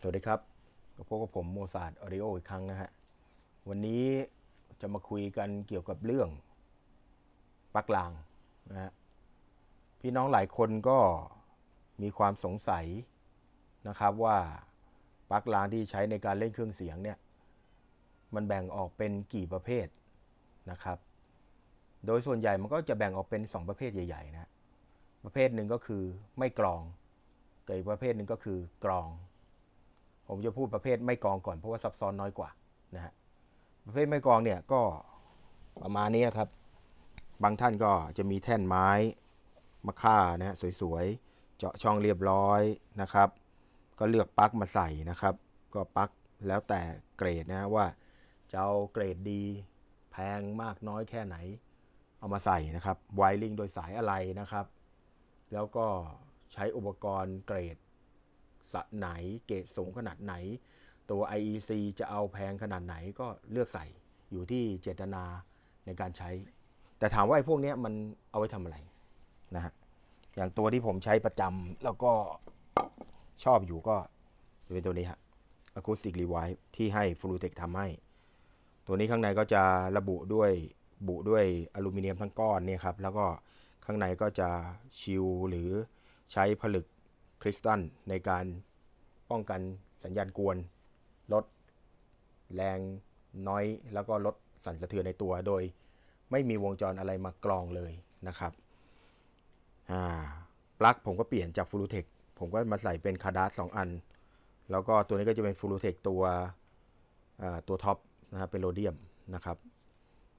สวัสดีครับพบกับผมโมซาดออริโอ อีกครั้งนะฮะ วันนี้จะมาคุยกันเกี่ยวกับเรื่องปลั๊กลางนะฮะพี่น้องหลายคนก็มีความสงสัยนะครับว่าปลั๊กลางที่ใช้ในการเล่นเครื่องเสียงเนี่ย มันแบ่งออกเป็นกี่ประเภทนะครับ โดยส่วนใหญ่มันก็จะแบ่งออกเป็น 2 ประเภทใหญ่ๆนะประเภทหนึ่งก็คือไม่กรองกับอีกประเภทหนึ่งก็คือกรองผมจะพูดประเภทไม่กองก่อนเพราะว่าซับซ้อนน้อยกว่านะฮะประเภทไม่กองเนี่ยก็ประมาณนี้ครับ บางท่านก็จะมีแท่นไม้ มาค่านะฮะสวยๆเจาะช่องเรียบร้อยนะครับ ก็เลือกปลั๊กมาใส่นะครับ ก็ปลั๊กแล้วแต่เกรดนะว่าจะเอาเกรดดีแพงมากน้อยแค่ไหน เอามาใส่นะครับไวริงโดยสายอะไรนะครับ แล้วก็ใช้อุปกรณ์เกรดสะไหนเกรดสูงขนาดไหน ตัว IEC จะเอาแพงขนาดไหนก็เลือกใส่ อยู่ที่เจตนาในการใช้ แต่ถามว่าไอ้พวกนี้มันเอาไว้ทำอะไร นะฮะอย่างตัวที่ผมใช้ประจำแล้วก็ชอบอยู่ก็จะเป็นตัวนี้ฮะ Acoustic Revive ที่ให้ f l u t e c ทำให้ ตัวนี้ข้างในก็จะระบุด้วยบุด้วยอลูมิเนียมทั้งก้อนเนี่ยครับแล้วก็ข้างในก็จะชิลหรือใช้ผลึกคริสตันในการป้องกันสัญญาณกวน ลดแรงน้อยแล้วก็ลดสั่นสะเทือนในตัวโดยไม่มีวงจรอะไรมากรองเลยนะครับปลั๊กผมก็เปลี่ยนจากฟูลูเทค ผมก็มาใส่เป็นคาดัสองอัน แล้วก็ตัวนี้ก็จะเป็นฟูลูเทคตัวตัวท็อปนะครับเป็นโรเดียมนะครับ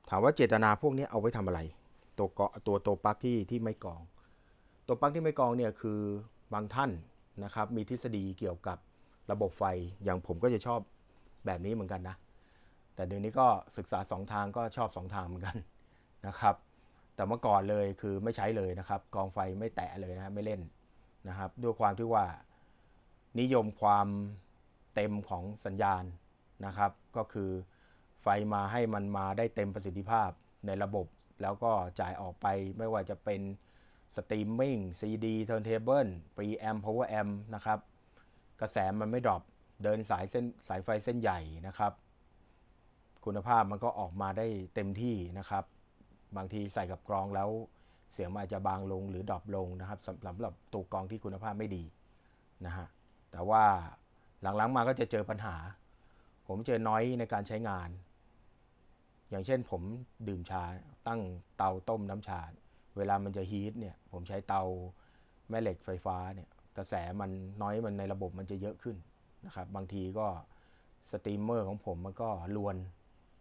ถามว่าเจตนาพวกนี้เอาไว้ทำอะไร ตัวเกาะตัวตัวปลั๊กที่ที่ไม่กอง ตัวปลั๊กที่ไม่กองเนี่ยคือบางท่านนะครับ มีทฤษฎีเกี่ยวกับระบบไฟ อย่างผมก็จะชอบแบบนี้เหมือนกันนะ แต่เดี๋ยวนี้ก็ศึกษา2ทางก็ชอบ2ทางเหมือนกันนะครับ แต่เมื่อก่อนเลยคือไม่ใช้เลยนะครับ กองไฟไม่แตะเลยนะไม่เล่นนะครับ ด้วยความที่ว่า นิยมความเต็มของสัญญาณนะครับ ก็คือไฟมาให้มันมาได้เต็มประสิทธิภาพในระบบแล้วก็จ่ายออกไปไม่ว่าจะเป็นสตรีมมิ่งซีดีเทิร์นเทเบิลปรีแอมพาวเวอร์แอมนะครับกระแสมันไม่ดรอปเดินสายเส้นสายไฟเส้นใหญ่นะครับ คุณภาพมันก็ออกมาได้เต็มที่นะครับ บางทีใส่กับกรองแล้วเสียงมันอาจจะบางลงหรือดรอปลงนะครับสำหรับตัวกรองที่คุณภาพไม่ดีนะฮะแต่ว่าหลังๆมาก็จะเจอปัญหา ผมเจอน้อยในการใช้งาน อย่างเช่นผมดื่มชาตั้งเตาต้มน้ำชาเวลามันจะฮีทเนี่ยผมใช้เตาแม่เหล็กไฟฟ้าเนี่ยกระแสมันน้อยมันในระบบมันจะเยอะขึ้นนะครับบางทีก็สตรีมเมอร์ของผมมันก็ลวน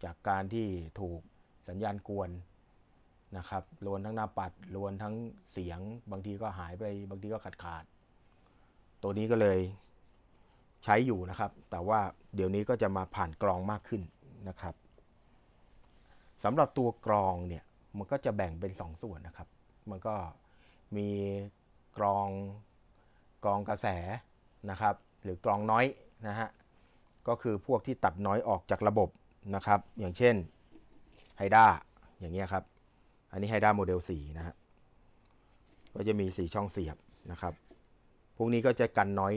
จากการที่ถูกสัญญาณกวนนะครับลวนทั้งหน้าปัดลวนทั้งเสียงบางทีก็หายไปบางทีก็ขาดขาด ตัวนี้ก็เลยใช้อยู่นะครับ แต่ว่าเดี๋ยวนี้ก็จะมาผ่านกรองมากขึ้นนะครับสำหรับตัวกรองเนี่ยมันก็จะแบ่งเป็น2สส่วนนะครับ มันก็มีกรองกรองกระแสนะครับ หรือกรองน้อยนะฮะก็คือพวกที่ตัดน้อยออกจากระบบนะครับ อย่างเช่นไฮด้าอย่างเงี้ยครับอันนี้ไฮด้าโมเดล4นะฮะก็จะมี 4 ช่องเสียบนะครับพวกนี้ก็จะกันน้อย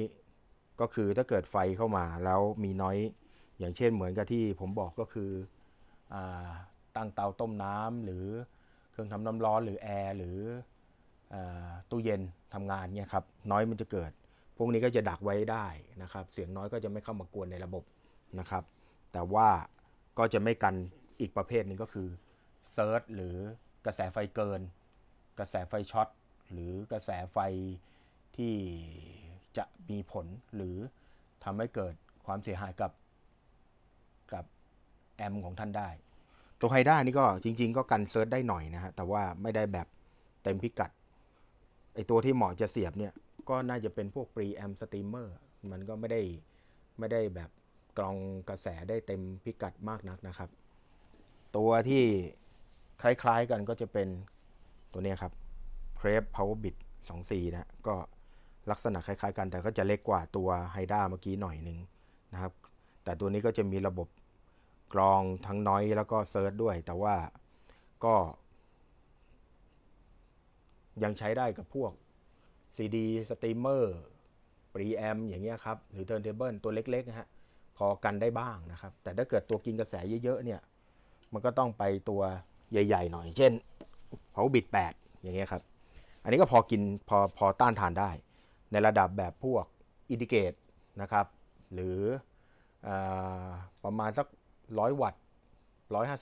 ก็คือถ้าเกิดไฟเข้ามาแล้วมีน้อยอย่างเช่นเหมือนกับที่ผมบอกก็คืออตั้งเตาต้มน้ำหรือเครื่องทำน้ำร้อนหรือแอร์หรือตู้เย็นทำงานเนี่ยครับน้อยมันจะเกิด พวกนี้ก็จะดักไว้ได้นะครับ เสียงน้อยก็จะไม่เข้ามากวนในระบบนะครับ แต่ว่าก็จะไม่กันอีกประเภทหนึ่งก็คือเซิร์ชหรือกระแสไฟเกิน กระแสไฟช็อตหรือกระแสไฟที่จะมีผลหรือทำให้เกิดความเสียหายกับกับแอมของท่านได้ตัวไฮด้านี่ก็จริง ๆ ก็กันเซิร์ชได้หน่อยนะฮะแต่ว่าไม่ได้แบบเต็มพิกัดไอตัวที่เหมาะจะเสียบเนี่ย ก็น่าจะเป็นพวกีแอมสตรีมเมอร์มันก็ไม่ได้ไม่ได้แบบกรองกระแสได้เต็มพิกัดมากนักนะครับ ตัวที่คล้าย ๆกันก็จะเป็นตัวนี้ครับ c r e p Power Bit 24นะ ก็ลักษณะคล้ายๆ กันแต่ก็จะเล็กกว่าตัวไฮด้าเมื่อกี้หน่อยหนึ่งนะครับ แต่ตัวนี้ก็จะมีระบบกรองทั้งน้อยแล้วก็เซิร์ชด้วย แต่ว่าก็ยังใช้ได้กับพวก CD สตรีมเมอร์ปรีแอมอย่างเงี้ยครับหรือเท u r n t a b l e ตัวเล็กๆนะฮะพอกันได้บ้างนะครับ แต่ถ้าเกิดตัวกินกระแสเยอะๆเนี่ยมันก็ต้องไปตัวใหญ่ๆหน่อย เช่นเผาบิด 8 อย่างเงี้ยครับ อันนี้ก็พอกินพอพอต้านทานได้ในระดับแบบพวกอินดิเกตนะครับ หรืออประมาณสักร้อยวัตต์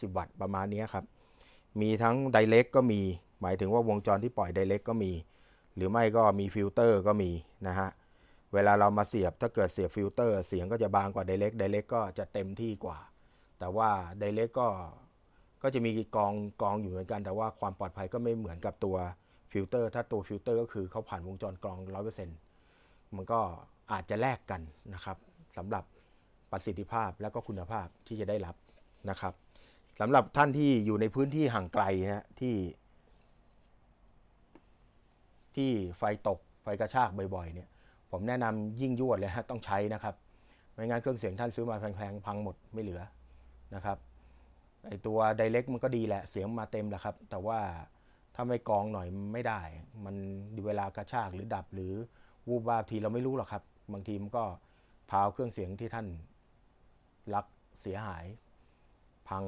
150 วัตต์ประมาณนี้ครับมีทั้งไดเล็กก็มีหมายถึงว่าวงจรที่ปล่อยไดเล็กก็มีหรือไม่ก็มีฟิลเตอร์ก็มีนะฮะเวลาเรามาเสียบถ้าเกิดเสียบฟิลเตอร์เสียงก็จะบางกว่าไดเล็กไดเล็กก็จะเต็มที่กว่า แต่ว่าไดเล็กก็ก็จะมีกองกองอยู่เหมือนกัน แต่ว่าความปลอดภัยก็ไม่เหมือนกับตัวฟิลเตอร์ถ้าตัวฟิลเตอร์ก็คือเขาผ่านวงจรกรองนต์มันก็อาจจะแลกกันนะครับสำหรับประสิทธิภาพและก็คุณภาพที่จะได้รับนะครับสำหรับท่านที่อยู่ในพื้นที่ห่างไกลนะที่ ที่ไฟตกไฟกระชากบ่อยๆเนี่ยผมแนะนำยิ่งยวดเลยฮะต้องใช้นะครับ ไม่งั้นเครื่องเสียงท่านซื้อมาแพงๆ พังหมดไม่เหลือนะครับไอตัวไดเ e c t มันก็ดีแหละเสียงมาเต็มแหละครับ แต่ว่าถ้าไม่กองหน่อยไม่ได้ มันเวลากระชากหรือดับหรือวูบวาบทีเราไม่รู้หรอกครับ บางทีมันก็พาวเครื่องเสียงที่ท่านลักเสียหายพัง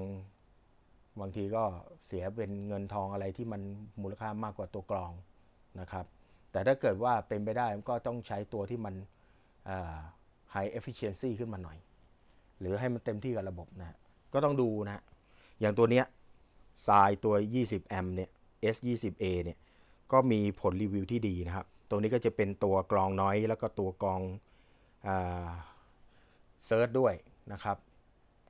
บางทีก็เสียเป็นเงินทองอะไรที่มันมูลค่ามากกว่าตัวกลองนะครับ แต่ถ้าเกิดว่าเป็นไปได้ก็ต้องใช้ตัวที่มัน high efficiency ขึ้นมาหน่อย หรือให้มันเต็มที่กับระบบนะก็ต้องดูนะอย่างตัวเนี้ยทรายตัว20แอมเนี่ย S20A เนี่ย ก็มีผลรีวิวที่ดีนะครับ ตัวนี้ก็จะเป็นตัวกรองน้อย แล้วก็ตัวกรองเซิร์ชด้วยนะครับ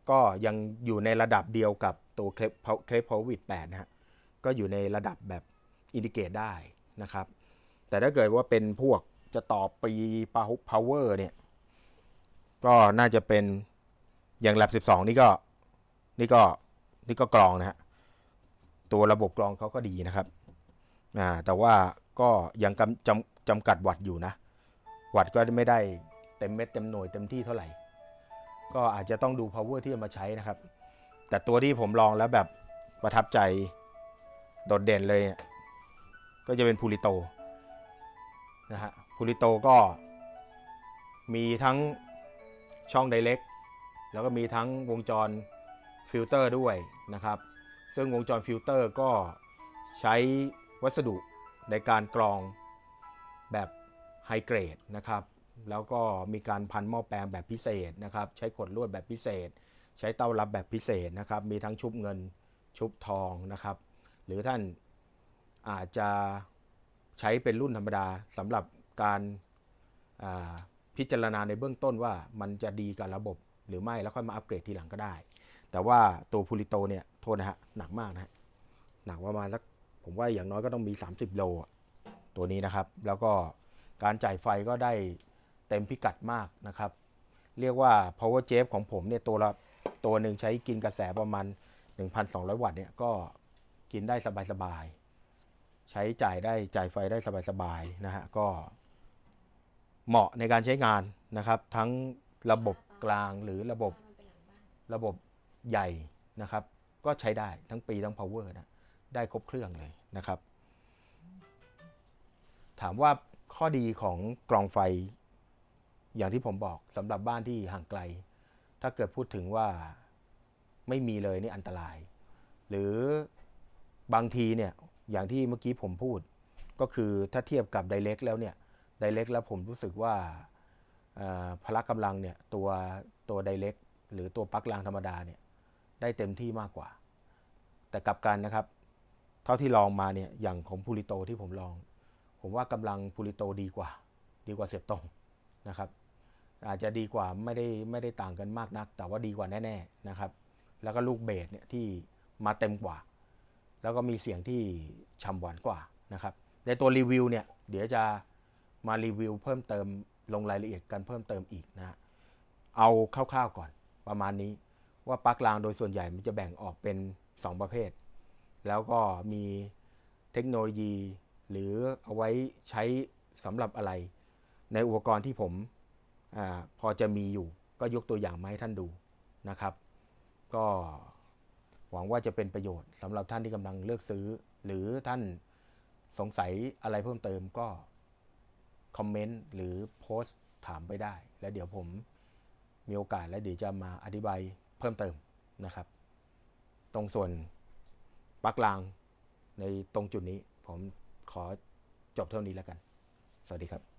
ก็ยังอยู่ในระดับเดียวกับตัวเคลปเคลปโควิด8นะฮะก็อยู่ในระดับแบบอินดิเกตได้นะครับ แต่ถ้าเกิดว่าเป็นพวกจะต่อปีปาพาวเวอร์เนี่ยก็น่าจะเป็นอย่างแลบ12นี่ก็นี่ก็นี่ก็กรองนะฮะตัวระบบกรองเขาก็ดีนะครับอ่าแต่ว่าก็ยังจำจำกัดวัดอยู่นะ วัดก็ไม่ได้เต็มเม็ดเต็มหน่วยเต็มที่เท่าไหร่ก็อาจจะต้องดู power ที่จะมาใช้นะครับ แต่ตัวที่ผมลองแล้วแบบประทับใจ โดดเด่นเลย ก็จะเป็นพูลิโตนะฮะพูลิโตก็มีทั้งช่องไดเล็กแล้วก็มีทั้งวงจรฟิลเตอร์ด้วยนะครับ ซึ่งวงจรฟิลเตอร์ก็ใช้วัสดุในการกรองแบบไฮเกรดนะครับแล้วก็มีการพันหม้อแปลงแบบพิเศษนะครับใช้ขดลวดแบบพิเศษ ใช้เตารับแบบพิเศษนะครับ มีทั้งชุบเงินชุบทองนะครับ หรือท่านอาจจะใช้เป็นรุ่นธรรมดาสำหรับการพิจารณาในเบื้องต้นว่ามันจะดีกับระบบ หรือไม่แล้วค่อยมาอัปเกรดทีหลังก็ได้ แต่ว่าตัวพูลิโตเนี่ยโทษนะฮะหนักมากนะฮะหนักประมาณสักผมว่าอย่างน้อยก็ต้องมี 30โลตัวนี้นะครับ แล้วก็การจ่ายไฟก็ได้เต็มพิกัดมากนะครับ เรียกว่า power j e f ของผมเนี่ยตัวละตัวหนึ่งใช้กินกระแสประมาณ 1,200 วัตต์เนี่ยก็กินได้สบายๆ ใช้จ่ายได้จ่ายไฟได้สบายๆนะฮะก็เหมาะในการใช้งานนะครับ ทั้งระบบกลางหรือระบบระบบใหญ่นะครับ ก็ใช้ได้ทั้งปีทั้ง power นะได้ครบเครื่องเลยนะครับ ถามว่าข้อดีของกรองไฟอย่างที่ผมบอกสำหรับบ้านที่ห่างไกล ถ้าเกิดพูดถึงว่าไม่มีเลยนี่อันตราย หรือบางทีเนี่ยอย่างที่เมื่อกี้ผมพูด ก็คือถ้าเทียบกับไดเล็กแล้วเนี่ยไดเล็กแล้วผมรู้สึกว่าพละกำลังเนี่ย ตัวตัวไดเล็กหรือตัวปลั๊กรางธรรมดาเนี่ย ได้เต็มที่มากกว่า แต่กลับกันนะครับ เท่าที่ลองมาเนี่ยอย่างของพูริโตที่ผมลอง ผมว่ากำลังพูริโตดีกว่า ดีกว่าเสียบตรงนะครับอาจจะดีกว่าไม่ได้ไม่ได้ต่างกันมากนัก แต่ว่าดีกว่าแน่ๆนะครับแล้วก็ลูกเบสเนี่ยที่มาเต็มกว่า แล้วก็มีเสียงที่ช่ำหวานกว่านะครับ ในตัวรีวิวเนี่ย เดี๋ยวจะมารีวิวเพิ่มเติมลงรายละเอียดกันเพิ่มเติมอีกนะเอาคร่าวๆก่อนประมาณนี้ ว่าปลั๊กรางโดยส่วนใหญ่มันจะแบ่งออกเป็น 2 ประเภท แล้วก็มีเทคโนโลยี หรือเอาไว้ใช้สำหรับอะไรในอุปกรณ์ที่ผมอพอจะมีอยู่ก็ยกตัวอย่างมาให้ท่านดูนะครับ ก็หวังว่าจะเป็นประโยชน์สำหรับท่านที่กำลังเลือกซื้อ หรือท่านสงสัยอะไรเพิ่มเติม ก็ คอมเมนต์หรือโพสต์ถามไปได้ แล้วเดี๋ยวผมมีโอกาส และเดี๋ยวจะมาอธิบายเพิ่มเติมนะครับ ตรงส่วนปักลางในตรงจุดนี้ผมขอจบเท่านี้แล้วกัน สวัสดีครับ